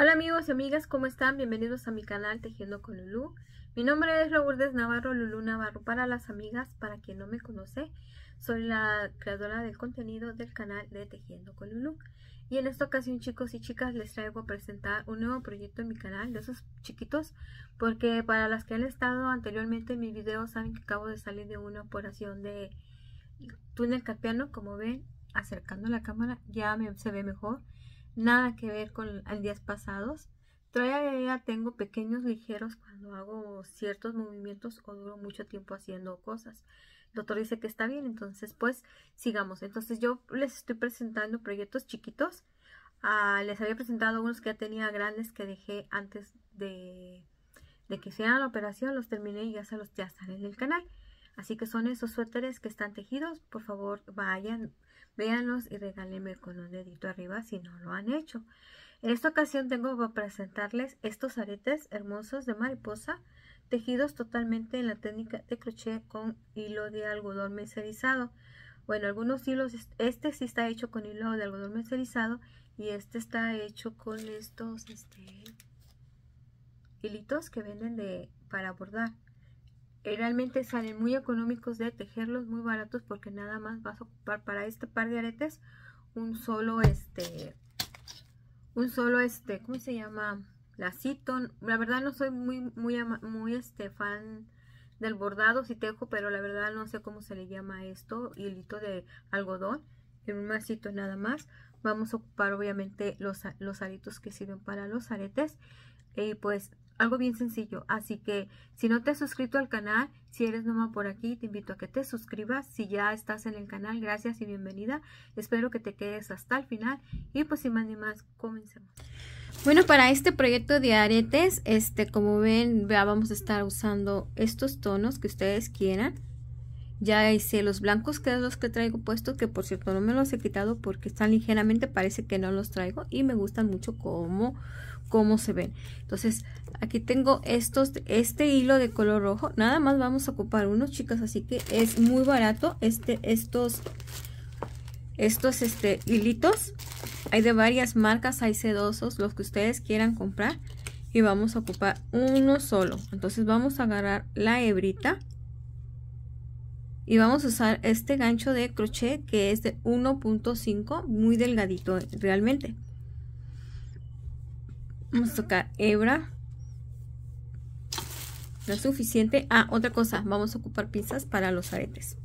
Hola amigos y amigas, ¿cómo están? Bienvenidos a mi canal Tejiendo con Lulú. Mi nombre es Lourdes Navarro, lulu Navarro para las amigas, para quien no me conoce. Soy la creadora del contenido del canal de Tejiendo con Lulú. Y en esta ocasión chicos y chicas les traigo a presentar un nuevo proyecto en mi canal de esos chiquitos porque para las que han estado anteriormente en mi videos saben que acabo de salir de una operación de túnel carpiano como ven acercando la cámara ya se ve mejor nada que ver con el días pasados. ya tengo pequeños ligeros cuando hago ciertos movimientos o duro mucho tiempo haciendo cosas. El doctor dice que está bien, entonces pues sigamos. Entonces yo les estoy presentando proyectos chiquitos. Ah, les había presentado unos que ya tenía grandes que dejé antes de, que hicieran la operación. Los terminé y ya se los ya están en el canal. Así que son esos suéteres que están tejidos. Por favor, vayan Véanlos y regálenme con un dedito arriba si no lo han hecho. En esta ocasión tengo para presentarles estos aretes hermosos de mariposa tejidos totalmente en la técnica de crochet con hilo de algodón meserizado. Bueno, algunos hilos, este sí está hecho con hilo de algodón meserizado y este está hecho con estos este, hilitos que venden de, para bordar realmente salen muy económicos de tejerlos, muy baratos porque nada más vas a ocupar para este par de aretes un solo este un solo este, ¿cómo se llama? la Lacito. La verdad no soy muy muy muy este fan del bordado si tejo, pero la verdad no sé cómo se le llama esto, hilito de algodón, en un masito nada más. Vamos a ocupar obviamente los, los aritos que sirven para los aretes y eh, pues algo bien sencillo. Así que si no te has suscrito al canal, si eres nueva por aquí, te invito a que te suscribas. Si ya estás en el canal, gracias y bienvenida. Espero que te quedes hasta el final. Y pues sin más ni más, comencemos. Bueno, para este proyecto de aretes, este, como ven, vamos a estar usando estos tonos que ustedes quieran. Ya hice los blancos, que es los que traigo puestos, que por cierto no me los he quitado porque están ligeramente, parece que no los traigo y me gustan mucho como cómo se ven. Entonces, aquí tengo estos, este hilo de color rojo. Nada más vamos a ocupar unos, chicas, así que es muy barato este, estos, estos este, hilitos. Hay de varias marcas, hay sedosos, los que ustedes quieran comprar. Y vamos a ocupar uno solo. Entonces, vamos a agarrar la hebrita y vamos a usar este gancho de crochet que es de 1.5 muy delgadito realmente vamos a tocar hebra no es suficiente ah otra cosa vamos a ocupar pinzas para los aretes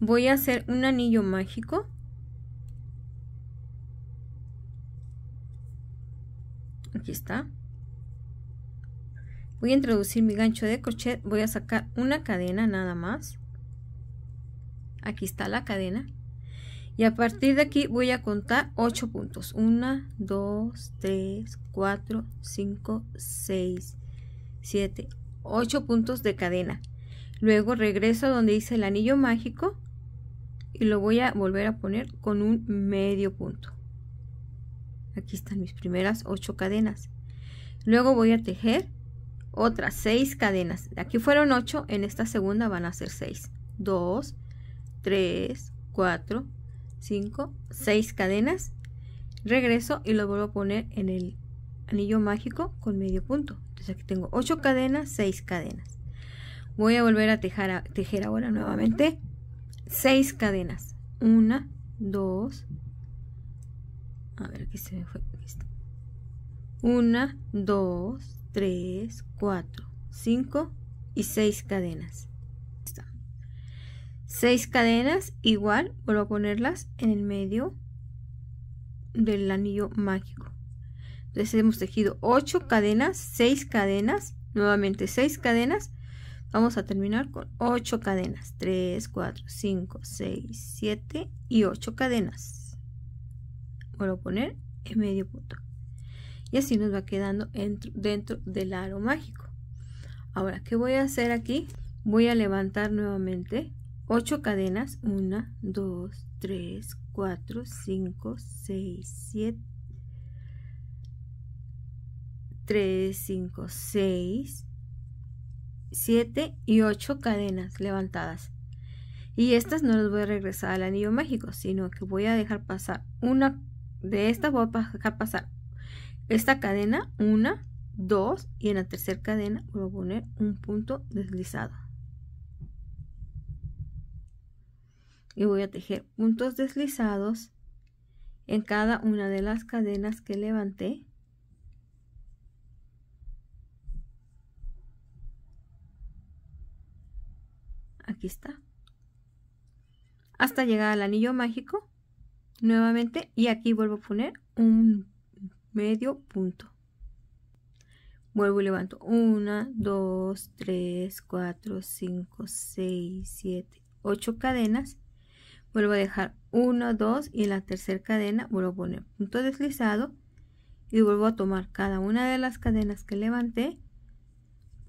voy a hacer un anillo mágico aquí está voy a introducir mi gancho de crochet voy a sacar una cadena nada más Aquí está la cadena. Y a partir de aquí voy a contar 8 puntos. 1, 2, 3, 4, 5, 6, 7, 8 puntos de cadena. Luego regreso donde dice el anillo mágico y lo voy a volver a poner con un medio punto. Aquí están mis primeras 8 cadenas. Luego voy a tejer otras 6 cadenas. Aquí fueron 8, en esta segunda van a ser 6. 2, 3, 4, 5, 6 cadenas. Regreso y lo vuelvo a poner en el anillo mágico con medio punto. Entonces aquí tengo 8 cadenas, 6 cadenas. Voy a volver a tejer, a tejer ahora nuevamente 6 cadenas. 1, 2, a ver, aquí se me fue. 1, 2, 3, 4, 5 y 6 cadenas. 6 cadenas igual vuelvo a ponerlas en el medio del anillo mágico entonces hemos tejido 8 cadenas 6 cadenas nuevamente 6 cadenas vamos a terminar con 8 cadenas 3 4 5 6 7 y 8 cadenas vuelvo a poner en medio punto y así nos va quedando dentro, dentro del aro mágico ahora qué voy a hacer aquí voy a levantar nuevamente 8 cadenas, 1, 2, 3, 4, 5, 6, 7, 3, 5, 6, 7 y 8 cadenas levantadas. Y estas no las voy a regresar al anillo mágico, sino que voy a dejar pasar una de estas, voy a dejar pasar esta cadena, 1, 2 y en la tercera cadena voy a poner un punto deslizado. y voy a tejer puntos deslizados en cada una de las cadenas que levanté aquí está hasta llegar al anillo mágico nuevamente y aquí vuelvo a poner un medio punto vuelvo y levanto 1 2 3 4 5 6 7 8 cadenas vuelvo a dejar 1, 2 y en la tercera cadena vuelvo a poner punto deslizado y vuelvo a tomar cada una de las cadenas que levanté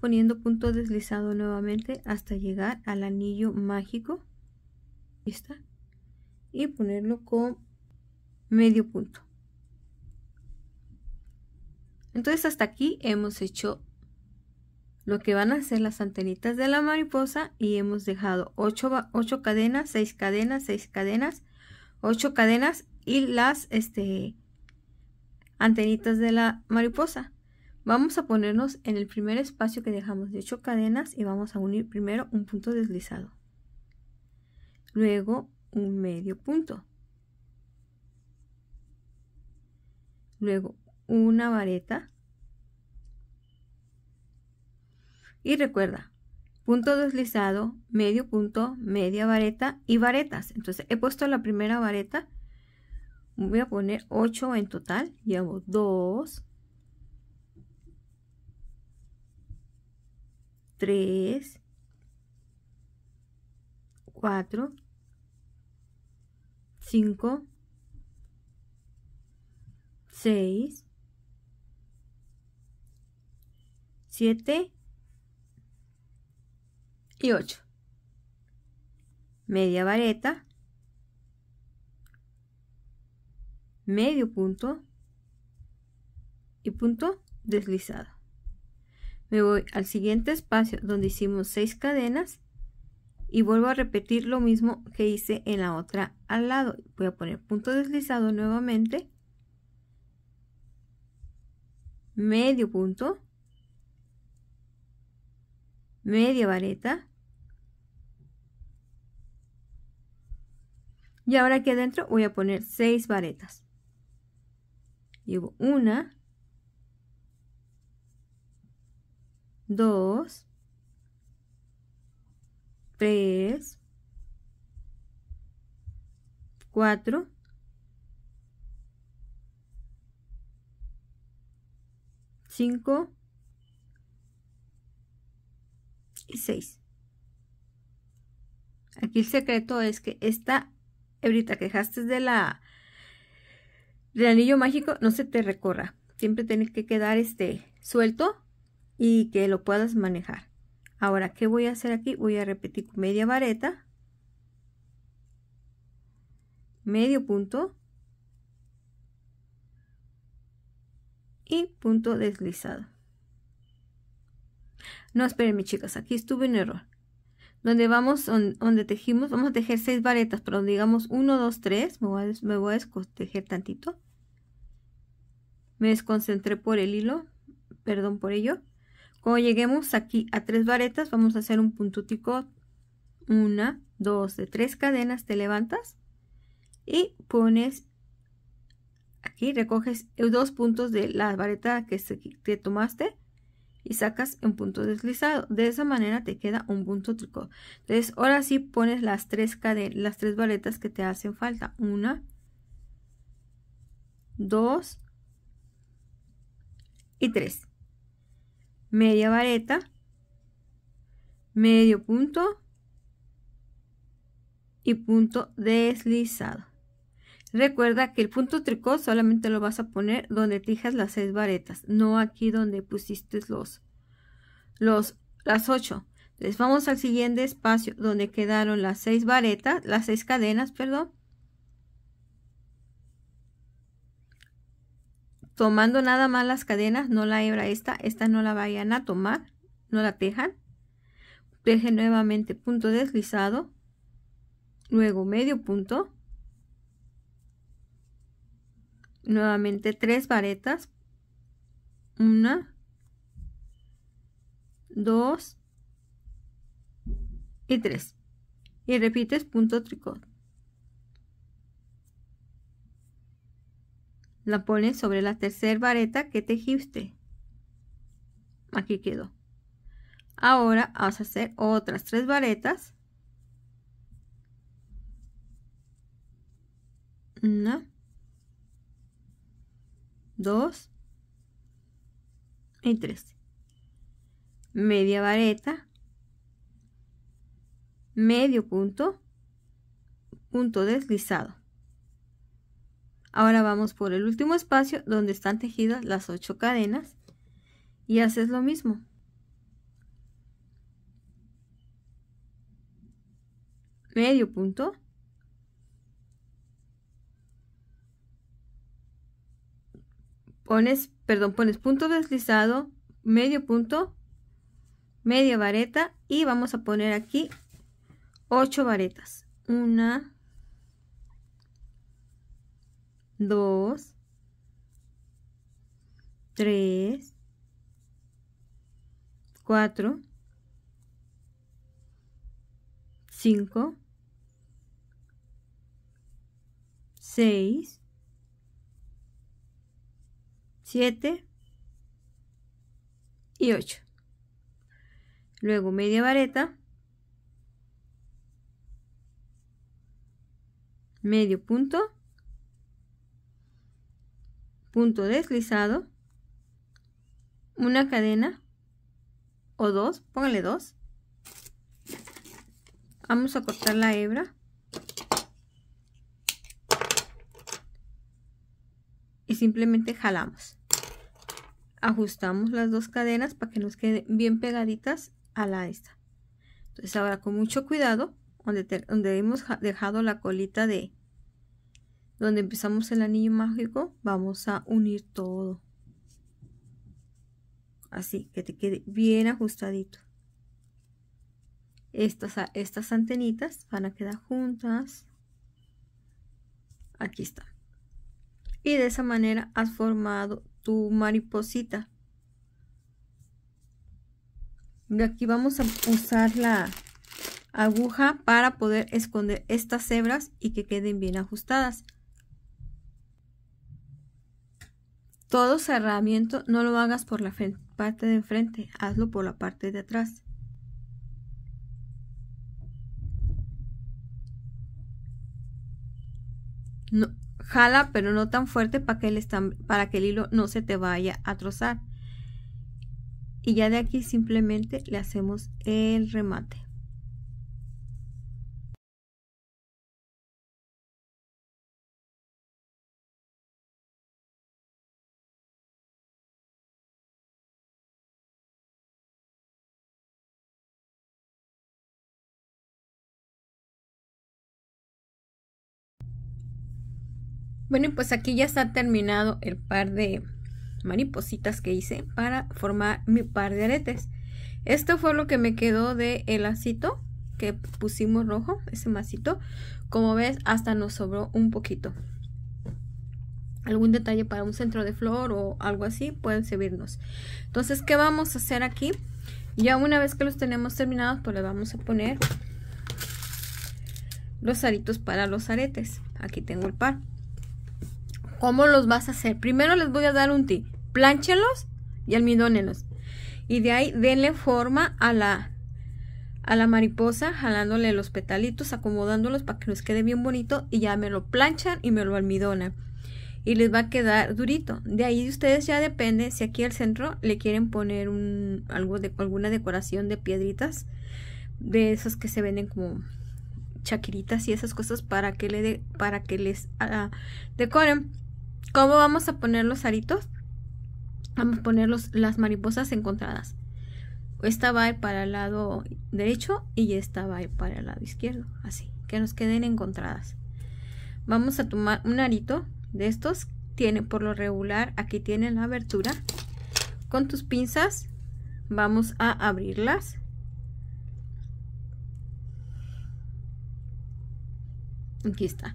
poniendo punto deslizado nuevamente hasta llegar al anillo mágico y ponerlo con medio punto entonces hasta aquí hemos hecho lo que van a hacer las antenitas de la mariposa y hemos dejado 8, 8 cadenas, 6 cadenas, 6 cadenas, 8 cadenas y las este, antenitas de la mariposa. Vamos a ponernos en el primer espacio que dejamos de 8 cadenas y vamos a unir primero un punto deslizado. Luego un medio punto. Luego una vareta Y recuerda, punto deslizado, medio punto, media vareta y varetas. Entonces he puesto la primera vareta, voy a poner 8 en total, llevo 2, 3, 4, 5, 6, 7 y 8. Media vareta, medio punto y punto deslizado. Me voy al siguiente espacio donde hicimos seis cadenas y vuelvo a repetir lo mismo que hice en la otra al lado. Voy a poner punto deslizado nuevamente, medio punto media vareta. Y ahora que adentro voy a poner 6 varetas. Llevo 1 2 3 4 5 6. Aquí el secreto es que esta hebrita que dejaste de la del anillo mágico no se te recorra. Siempre tienes que quedar este suelto y que lo puedas manejar. Ahora, ¿qué voy a hacer aquí? Voy a repetir media vareta. Medio punto. Y punto deslizado. No, esperen, mis chicas, aquí estuve en error. Donde vamos, donde tejimos, vamos a tejer seis varetas, pero digamos 1, 2, 3, me voy a, me tantito. Me desconcentré por el hilo, perdón por ello. Cuando lleguemos aquí a tres varetas, vamos a hacer un puntútico. una, dos, de tres cadenas, te levantas y pones aquí, recoges dos puntos de la vareta que te tomaste y sacas un punto deslizado. De esa manera te queda un punto tricot. Entonces, ahora sí pones las tres cadenas, las tres varetas que te hacen falta. Una, dos y tres. Media vareta, medio punto y punto deslizado. Recuerda que el punto tricot solamente lo vas a poner donde tejas las seis varetas, no aquí donde pusiste los, los, las ocho. Les vamos al siguiente espacio donde quedaron las seis varetas, las seis cadenas, perdón. Tomando nada más las cadenas, no la hebra esta, esta no la vayan a tomar, no la tejan. Teje nuevamente punto deslizado, luego medio punto nuevamente tres varetas. Una, dos y tres. Y repites punto tricot. La pones sobre la tercera vareta que tejiste. Aquí quedó. Ahora vas a hacer otras tres varetas. Una. 2 y 3. Media vareta, medio punto, punto deslizado. Ahora vamos por el último espacio donde están tejidas las 8 cadenas y haces lo mismo. Medio punto, pones, perdón, pones punto deslizado, medio punto, media vareta y vamos a poner aquí ocho varetas. 1, 2, 3, 4, 5, 6, 7 y 8. Luego media vareta, medio punto, punto deslizado, una cadena o dos, póngale dos. Vamos a cortar la hebra. y simplemente jalamos. Ajustamos las dos cadenas para que nos queden bien pegaditas a la esta. Entonces ahora con mucho cuidado, donde, donde hemos dejado la colita de donde empezamos el anillo mágico, vamos a unir todo. Así, que te quede bien ajustadito. Estas, estas antenitas van a quedar juntas. Aquí está y de esa manera has formado tu mariposita. Y aquí vamos a usar la aguja para poder esconder estas hebras y que queden bien ajustadas. Todo cerramiento no lo hagas por la parte de enfrente, hazlo por la parte de atrás. No, jala, pero no tan fuerte para que, el para que el hilo no se te vaya a trozar. Y ya de aquí simplemente le hacemos el remate. Bueno, pues aquí ya está terminado el par de maripositas que hice para formar mi par de aretes. Esto fue lo que me quedó de el que pusimos rojo, ese masito. Como ves, hasta nos sobró un poquito. Algún detalle para un centro de flor o algo así pueden servirnos. Entonces, ¿qué vamos a hacer aquí? Ya una vez que los tenemos terminados, pues le vamos a poner los aritos para los aretes. Aquí tengo el par. ¿Cómo los vas a hacer? Primero les voy a dar un tip. Plánchelos y almidónelos. Y de ahí denle forma a la, a la mariposa, jalándole los petalitos, acomodándolos para que nos quede bien bonito. Y ya me lo planchan y me lo almidonan. Y les va a quedar durito. De ahí ustedes ya depende si aquí al centro le quieren poner un, algo de, alguna decoración de piedritas. De esas que se venden como chaquiritas y esas cosas para que, le para que les ah, decoren. ¿Cómo vamos a poner los aritos? Vamos a poner los, las mariposas encontradas. Esta va para el lado derecho y esta va para el lado izquierdo. Así, que nos queden encontradas. Vamos a tomar un arito de estos. Tiene por lo regular, aquí tiene la abertura. Con tus pinzas vamos a abrirlas. Aquí está.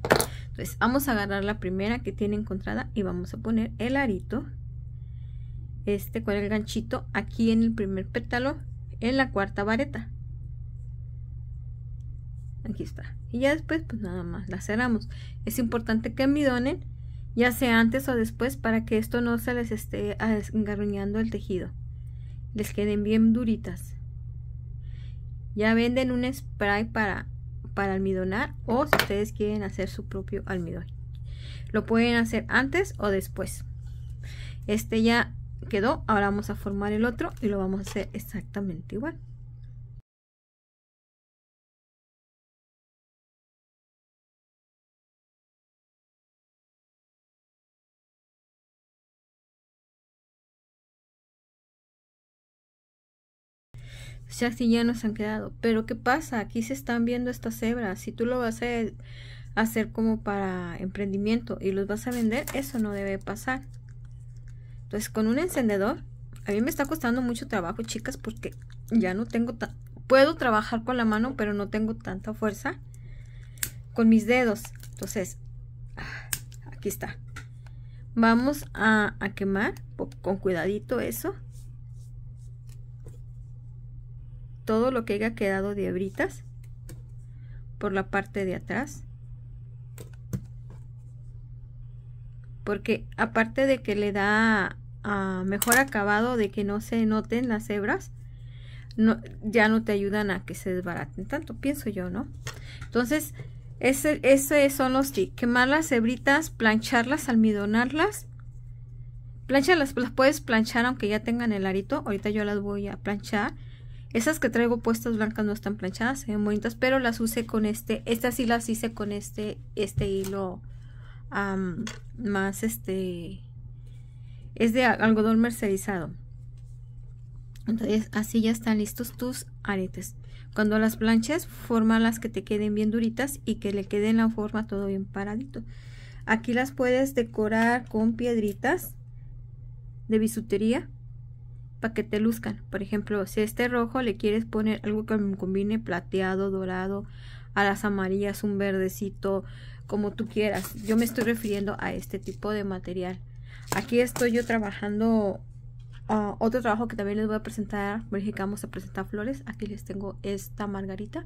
Entonces vamos a agarrar la primera que tiene encontrada y vamos a poner el arito, este con el ganchito aquí en el primer pétalo, en la cuarta vareta. Aquí está. Y ya después pues nada más la cerramos. Es importante que midonen ya sea antes o después para que esto no se les esté engarruñando el tejido. Les queden bien duritas. Ya venden un spray para para almidonar o si ustedes quieren hacer su propio almidón. Lo pueden hacer antes o después. Este ya quedó, ahora vamos a formar el otro y lo vamos a hacer exactamente igual. ya nos han quedado. Pero ¿qué pasa? Aquí se están viendo estas cebras. Si tú lo vas a hacer como para emprendimiento y los vas a vender, eso no debe pasar. Entonces, con un encendedor, a mí me está costando mucho trabajo, chicas, porque ya no tengo... Puedo trabajar con la mano, pero no tengo tanta fuerza con mis dedos. Entonces, ah, aquí está. Vamos a quemar con cuidadito eso. todo lo que haya quedado de hebritas por la parte de atrás porque aparte de que le da mejor acabado de que no se noten las hebras no, ya no te ayudan a que se desbaraten tanto pienso yo no entonces ese, ese son los tips quemar las hebritas plancharlas almidonarlas plancharlas las puedes planchar aunque ya tengan el arito ahorita yo las voy a planchar esas que traigo puestas blancas no están planchadas, se ven bonitas, pero las usé con este, estas sí las hice con este, este hilo más este, es de algodón mercerizado. Entonces así ya están listos tus aretes. Cuando las planches, las que te queden bien duritas y que le queden la forma todo bien paradito. Aquí las puedes decorar con piedritas de bisutería para que te luzcan. Por ejemplo, si este rojo le quieres poner algo que me combine plateado, dorado, a las amarillas, un verdecito, como tú quieras. Yo me estoy refiriendo a este tipo de material. Aquí estoy yo trabajando ah, otro trabajo que también les voy a presentar. Me que vamos a presentar flores. Aquí les tengo esta margarita.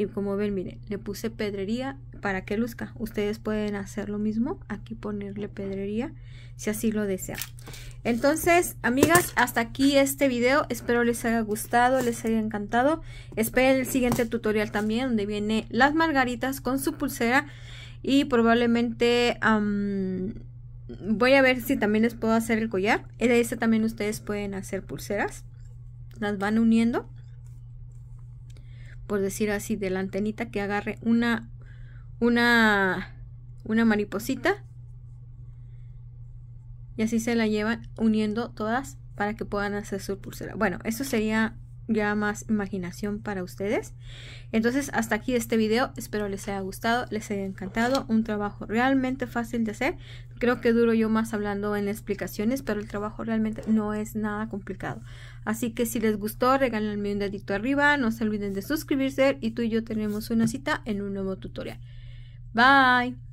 Y como ven, miren, le puse pedrería para que luzca. Ustedes pueden hacer lo mismo, aquí ponerle pedrería, si así lo desean. Entonces, amigas, hasta aquí este video. Espero les haya gustado, les haya encantado. Esperen el siguiente tutorial también, donde viene las margaritas con su pulsera. Y probablemente... voy a ver si también les puedo hacer el collar. De este también ustedes pueden hacer pulseras. Las van uniendo por decir así, de la antenita que agarre una, una, una mariposita. Y así se la llevan uniendo todas para que puedan hacer su pulsera. Bueno, eso sería ya más imaginación para ustedes. Entonces, hasta aquí este video. Espero les haya gustado, les haya encantado. Un trabajo realmente fácil de hacer. Creo que duro yo más hablando en explicaciones, pero el trabajo realmente no es nada complicado. Así que si les gustó, regálenme un dedito arriba. No se olviden de suscribirse y tú y yo tenemos una cita en un nuevo tutorial. Bye.